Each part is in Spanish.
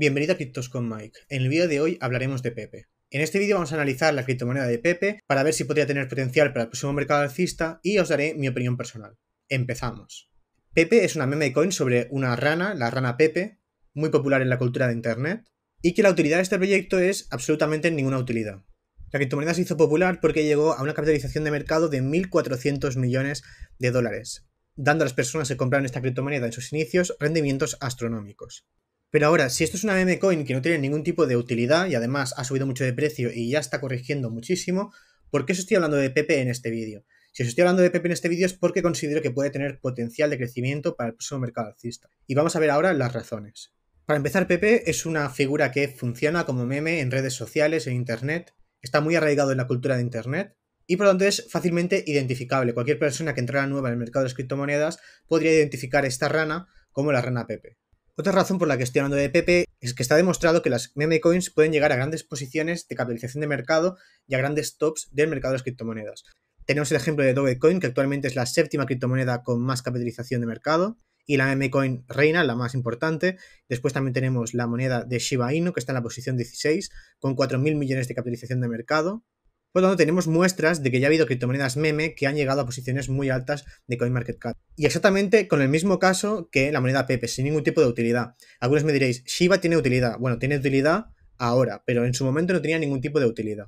Bienvenido a Criptos con Mike. En el vídeo de hoy hablaremos de Pepe. En este vídeo vamos a analizar la criptomoneda de Pepe para ver si podría tener potencial para el próximo mercado alcista y os daré mi opinión personal. Empezamos. Pepe es una meme coin sobre una rana, la rana Pepe, muy popular en la cultura de Internet, y que la utilidad de este proyecto es absolutamente ninguna utilidad. La criptomoneda se hizo popular porque llegó a una capitalización de mercado de 1.400 millones de dólares, dando a las personas que compraron esta criptomoneda en sus inicios rendimientos astronómicos. Pero ahora, si esto es una meme coin que no tiene ningún tipo de utilidad y además ha subido mucho de precio y ya está corrigiendo muchísimo, ¿por qué os estoy hablando de Pepe en este vídeo? Si os estoy hablando de Pepe en este vídeo es porque considero que puede tener potencial de crecimiento para el próximo mercado alcista. Y vamos a ver ahora las razones. Para empezar, Pepe es una figura que funciona como meme en redes sociales, en Internet, está muy arraigado en la cultura de Internet y por lo tanto es fácilmente identificable. Cualquier persona que entrara nueva en el mercado de las criptomonedas podría identificar esta rana como la rana Pepe. Otra razón por la que estoy hablando de Pepe es que está demostrado que las meme coins pueden llegar a grandes posiciones de capitalización de mercado y a grandes tops del mercado de las criptomonedas. Tenemos el ejemplo de Dogecoin, que actualmente es la séptima criptomoneda con más capitalización de mercado, y la meme coin reina, la más importante. Después también tenemos la moneda de Shiba Inu, que está en la posición 16, con 4.000 millones de capitalización de mercado. Por lo tanto, tenemos muestras de que ya ha habido criptomonedas meme que han llegado a posiciones muy altas de CoinMarketCap. Y exactamente con el mismo caso que la moneda Pepe, sin ningún tipo de utilidad. Algunos me diréis, Shiba tiene utilidad. Bueno, tiene utilidad ahora, pero en su momento no tenía ningún tipo de utilidad.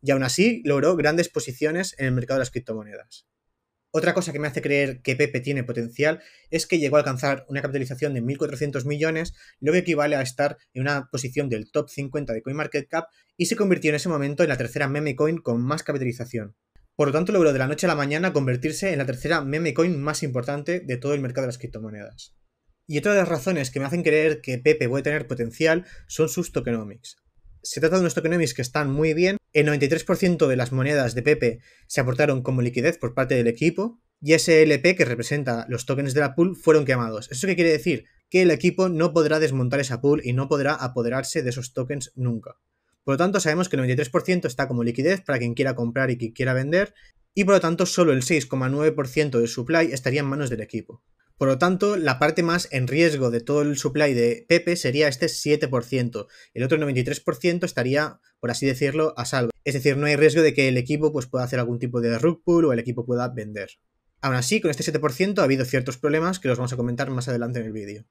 Y aún así logró grandes posiciones en el mercado de las criptomonedas. Otra cosa que me hace creer que Pepe tiene potencial es que llegó a alcanzar una capitalización de 1.400 millones, lo que equivale a estar en una posición del top 50 de CoinMarketCap y se convirtió en ese momento en la tercera meme coin con más capitalización. Por lo tanto, logró de la noche a la mañana convertirse en la tercera meme coin más importante de todo el mercado de las criptomonedas. Y otra de las razones que me hacen creer que Pepe puede tener potencial son sus tokenomics. Se trata de unos tokenomics que están muy bien. El 93% de las monedas de Pepe se aportaron como liquidez por parte del equipo y ese LP que representa los tokens de la pool fueron quemados. ¿Eso qué quiere decir? Que el equipo no podrá desmontar esa pool y no podrá apoderarse de esos tokens nunca. Por lo tanto, sabemos que el 93% está como liquidez para quien quiera comprar y quien quiera vender, y por lo tanto solo el 6,9% del supply estaría en manos del equipo. Por lo tanto, la parte más en riesgo de todo el supply de Pepe sería este 7%. El otro 93% estaría, por así decirlo, a salvo. Es decir, no hay riesgo de que el equipo pues, pueda hacer algún tipo de rug pull o el equipo pueda vender. Aún así, con este 7% ha habido ciertos problemas que los vamos a comentar más adelante en el vídeo.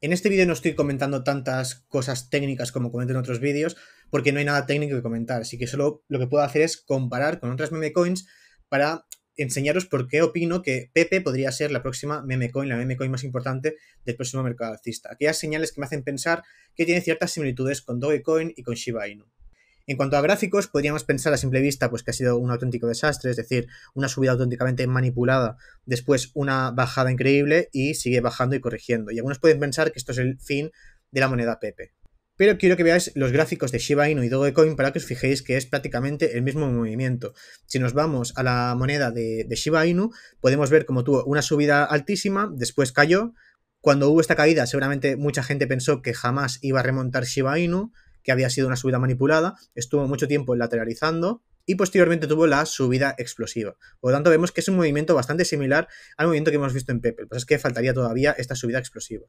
En este vídeo no estoy comentando tantas cosas técnicas como comento en otros vídeos, porque no hay nada técnico que comentar, así que solo lo que puedo hacer es comparar con otras meme coins para enseñaros por qué opino que Pepe podría ser la próxima coin, la meme coin más importante del próximo mercado alcista. Aquellas señales que me hacen pensar que tiene ciertas similitudes con Dogecoin y con Shiba Inu. En cuanto a gráficos, podríamos pensar a simple vista pues, que ha sido un auténtico desastre, es decir, una subida auténticamente manipulada, después una bajada increíble y sigue bajando y corrigiendo. Y algunos pueden pensar que esto es el fin de la moneda Pepe pero quiero que veáis los gráficos de Shiba Inu y Dogecoin para que os fijéis que es prácticamente el mismo movimiento. Si nos vamos a la moneda de, Shiba Inu, podemos ver cómo tuvo una subida altísima, después cayó. Cuando hubo esta caída, seguramente mucha gente pensó que jamás iba a remontar Shiba Inu, que había sido una subida manipulada, estuvo mucho tiempo lateralizando, y posteriormente tuvo la subida explosiva. Por lo tanto, vemos que es un movimiento bastante similar al movimiento que hemos visto en Pepe. Pues es que faltaría todavía esta subida explosiva.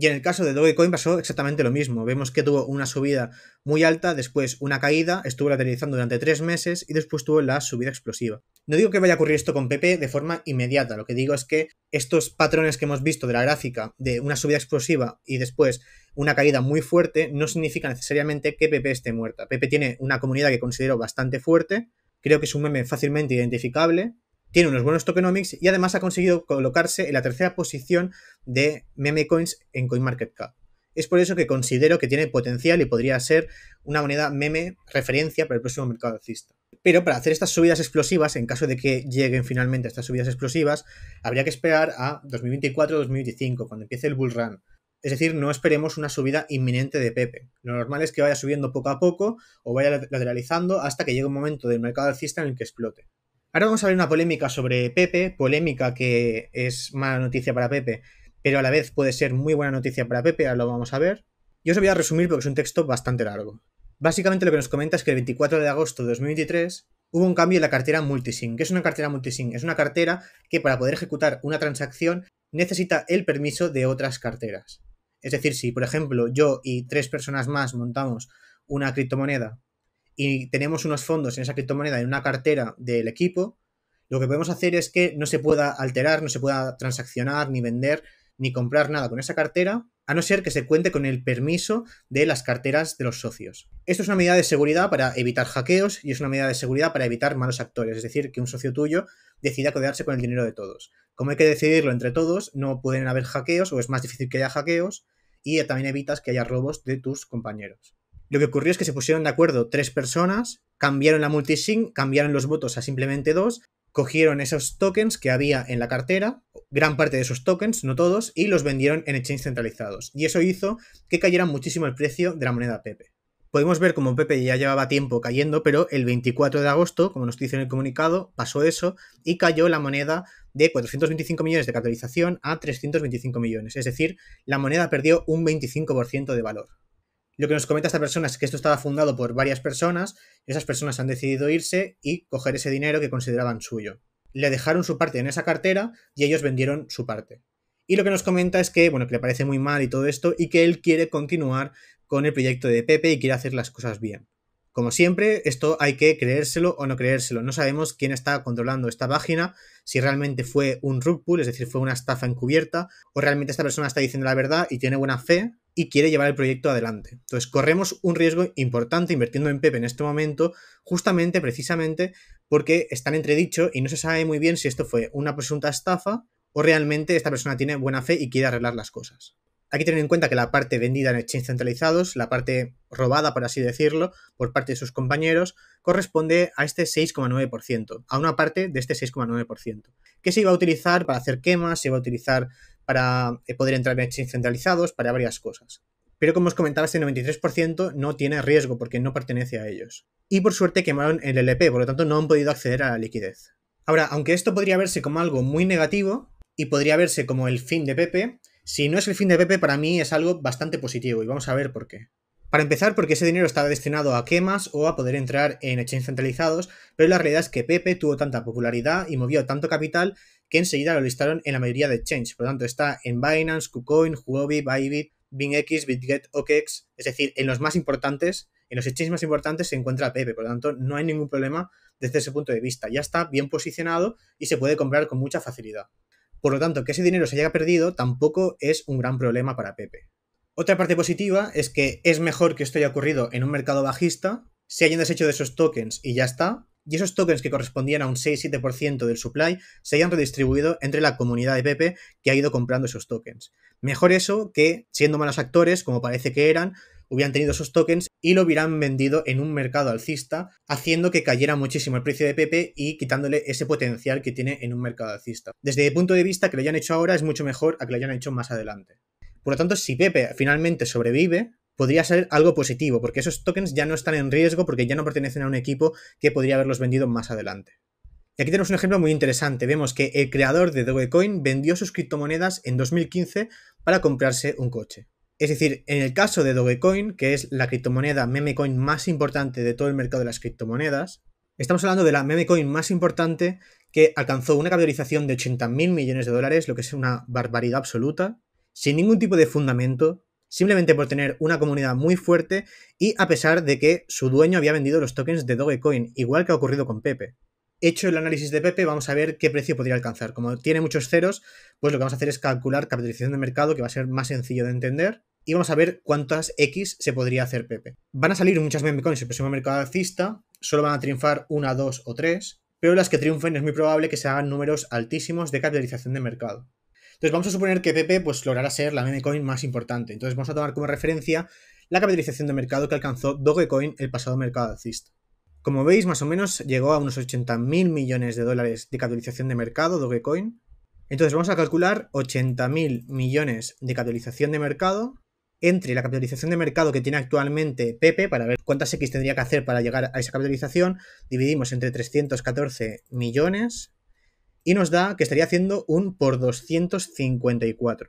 Y en el caso de Dogecoin pasó exactamente lo mismo. Vemos que tuvo una subida muy alta, después una caída, estuvo lateralizando durante tres meses y después tuvo la subida explosiva. No digo que vaya a ocurrir esto con Pepe de forma inmediata, lo que digo es que estos patrones que hemos visto de la gráfica de una subida explosiva y después una caída muy fuerte no significa necesariamente que Pepe esté muerta. Pepe tiene una comunidad que considero bastante fuerte, creo que es un meme fácilmente identificable, tiene unos buenos tokenomics y además ha conseguido colocarse en la tercera posición de meme coins en CoinMarketCap. Es por eso que considero que tiene potencial y podría ser una moneda meme referencia para el próximo mercado alcista. Pero para hacer estas subidas explosivas, en caso de que lleguen finalmente estas subidas explosivas, habría que esperar a 2024-2025, cuando empiece el bull run. Es decir, no esperemos una subida inminente de Pepe. Lo normal es que vaya subiendo poco a poco o vaya lateralizando hasta que llegue un momento del mercado alcista en el que explote. Ahora vamos a ver una polémica sobre Pepe, polémica que es mala noticia para Pepe, pero a la vez puede ser muy buena noticia para Pepe, ahora lo vamos a ver. Yo os voy a resumir porque es un texto bastante largo. Básicamente lo que nos comenta es que el 24 de agosto de 2023 hubo un cambio en la cartera Multisync. ¿Qué es una cartera Multisync? Es una cartera que para poder ejecutar una transacción necesita el permiso de otras carteras. Es decir, si por ejemplo yo y tres personas más montamos una criptomoneda y tenemos unos fondos en esa criptomoneda en una cartera del equipo, lo que podemos hacer es que no se pueda alterar, no se pueda transaccionar, ni vender, ni comprar nada con esa cartera, a no ser que se cuente con el permiso de las carteras de los socios. Esto es una medida de seguridad para evitar hackeos y es una medida de seguridad para evitar malos actores, es decir, que un socio tuyo decida quedarse con el dinero de todos. Como hay que decidirlo entre todos, no pueden haber hackeos o es más difícil que haya hackeos y también evitas que haya robos de tus compañeros. Lo que ocurrió es que se pusieron de acuerdo tres personas, cambiaron la multisync, cambiaron los votos a simplemente dos, cogieron esos tokens que había en la cartera, gran parte de esos tokens, no todos, y los vendieron en exchange centralizados. Y eso hizo que cayera muchísimo el precio de la moneda Pepe. Podemos ver como Pepe ya llevaba tiempo cayendo, pero el 24 de agosto, como nos dice en el comunicado, pasó eso y cayó la moneda de 425 millones de capitalización a 325 millones. Es decir, la moneda perdió un 25% de valor. Lo que nos comenta esta persona es que esto estaba fundado por varias personas, esas personas han decidido irse y coger ese dinero que consideraban suyo. Le dejaron su parte en esa cartera y ellos vendieron su parte. Y lo que nos comenta es que, bueno, que le parece muy mal y todo esto, y que él quiere continuar con el proyecto de Pepe y quiere hacer las cosas bien. Como siempre, esto hay que creérselo o no creérselo. No sabemos quién está controlando esta página, si realmente fue un rug pull, es decir, fue una estafa encubierta, o realmente esta persona está diciendo la verdad y tiene buena fe y quiere llevar el proyecto adelante. Entonces, corremos un riesgo importante invirtiendo en Pepe en este momento, justamente, precisamente, porque están entredicho y no se sabe muy bien si esto fue una presunta estafa o realmente esta persona tiene buena fe y quiere arreglar las cosas. Hay que tener en cuenta que la parte vendida en exchanges centralizados, la parte robada, por así decirlo, por parte de sus compañeros, corresponde a este 6,9%, a una parte de este 6,9%, que se iba a utilizar para hacer quemas, se iba a utilizar para eh, poder entrar en exchanges centralizados, para varias cosas. Pero como os comentaba, este 93% no tiene riesgo porque no pertenece a ellos. Y por suerte quemaron el LP, por lo tanto no han podido acceder a la liquidez. Ahora, aunque esto podría verse como algo muy negativo y podría verse como el fin de Pepe, si no es el fin de Pepe, para mí es algo bastante positivo y vamos a ver por qué. Para empezar, porque ese dinero estaba destinado a quemas o a poder entrar en exchanges centralizados, pero la realidad es que Pepe tuvo tanta popularidad y movió tanto capital que enseguida lo listaron en la mayoría de exchanges. Por lo tanto, está en Binance, KuCoin, Huobi, Bybit, BingX, BitGet, OKEx, es decir, en los más importantes, en los exchanges más importantes se encuentra Pepe, por lo tanto, no hay ningún problema desde ese punto de vista. Ya está bien posicionado y se puede comprar con mucha facilidad. Por lo tanto, que ese dinero se haya perdido tampoco es un gran problema para Pepe. Otra parte positiva es que es mejor que esto haya ocurrido en un mercado bajista, se hayan deshecho de esos tokens y ya está, y esos tokens que correspondían a un 6-7% del supply se hayan redistribuido entre la comunidad de Pepe que ha ido comprando esos tokens. Mejor eso que, siendo malos actores, como parece que eran, hubieran tenido esos tokens y lo hubieran vendido en un mercado alcista, haciendo que cayera muchísimo el precio de Pepe y quitándole ese potencial que tiene en un mercado alcista. Desde el punto de vista, que lo hayan hecho ahora es mucho mejor a que lo hayan hecho más adelante. Por lo tanto, si Pepe finalmente sobrevive, podría ser algo positivo, porque esos tokens ya no están en riesgo porque ya no pertenecen a un equipo que podría haberlos vendido más adelante. Y aquí tenemos un ejemplo muy interesante. Vemos que el creador de Dogecoin vendió sus criptomonedas en 2015 para comprarse un coche. Es decir, en el caso de Dogecoin, que es la criptomoneda memecoin más importante de todo el mercado de las criptomonedas, estamos hablando de la memecoin más importante que alcanzó una capitalización de 80.000 millones de dólares, lo que es una barbaridad absoluta, sin ningún tipo de fundamento, simplemente por tener una comunidad muy fuerte y a pesar de que su dueño había vendido los tokens de Dogecoin, igual que ha ocurrido con Pepe. Hecho el análisis de Pepe, vamos a ver qué precio podría alcanzar. Como tiene muchos ceros, pues lo que vamos a hacer es calcular capitalización de mercado, que va a ser más sencillo de entender y vamos a ver cuántas X se podría hacer Pepe. Van a salir muchas memecoins el próximo mercado alcista, solo van a triunfar una, dos o tres, pero las que triunfen es muy probable que se hagan números altísimos de capitalización de mercado. Entonces vamos a suponer que Pepe pues, logrará ser la memecoin más importante. Entonces vamos a tomar como referencia la capitalización de mercado que alcanzó Dogecoin el pasado mercado alcista. Como veis, más o menos llegó a unos 80.000 millones de dólares de capitalización de mercado Dogecoin. Entonces vamos a calcular 80.000 millones de capitalización de mercado entre la capitalización de mercado que tiene actualmente Pepe, para ver cuántas X tendría que hacer para llegar a esa capitalización, dividimos entre 314 millones y nos da que estaría haciendo un por 254.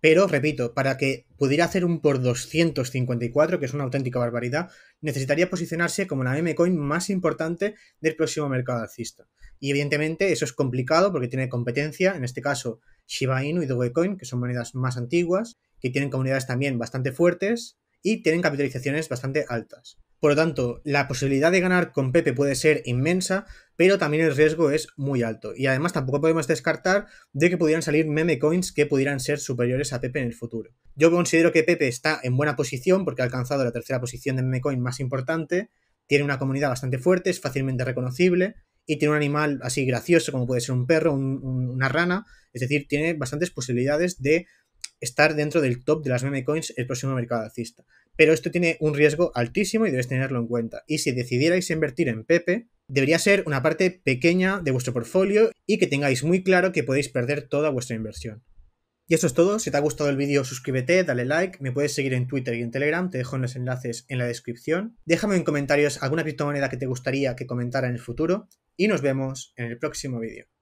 Pero, repito, para que pudiera hacer un por 254, que es una auténtica barbaridad, necesitaría posicionarse como la M-Coin más importante del próximo mercado alcista. Y evidentemente eso es complicado porque tiene competencia, en este caso Shiba Inu y Dogecoin, que son monedas más antiguas, que tienen comunidades también bastante fuertes y tienen capitalizaciones bastante altas. Por lo tanto, la posibilidad de ganar con Pepe puede ser inmensa, pero también el riesgo es muy alto. Y además tampoco podemos descartar de que pudieran salir meme coins que pudieran ser superiores a Pepe en el futuro. Yo considero que Pepe está en buena posición porque ha alcanzado la tercera posición de meme coin más importante, tiene una comunidad bastante fuerte, es fácilmente reconocible y tiene un animal así gracioso como puede ser un perro, una rana, es decir, tiene bastantes posibilidades de estar dentro del top de las meme coins el próximo mercado alcista. Pero esto tiene un riesgo altísimo y debéis tenerlo en cuenta. Y si decidierais invertir en Pepe, debería ser una parte pequeña de vuestro portfolio y que tengáis muy claro que podéis perder toda vuestra inversión. Y eso es todo, si te ha gustado el vídeo suscríbete, dale like, me puedes seguir en Twitter y en Telegram, te dejo los enlaces en la descripción. Déjame en comentarios alguna criptomoneda que te gustaría que comentara en el futuro y nos vemos en el próximo vídeo.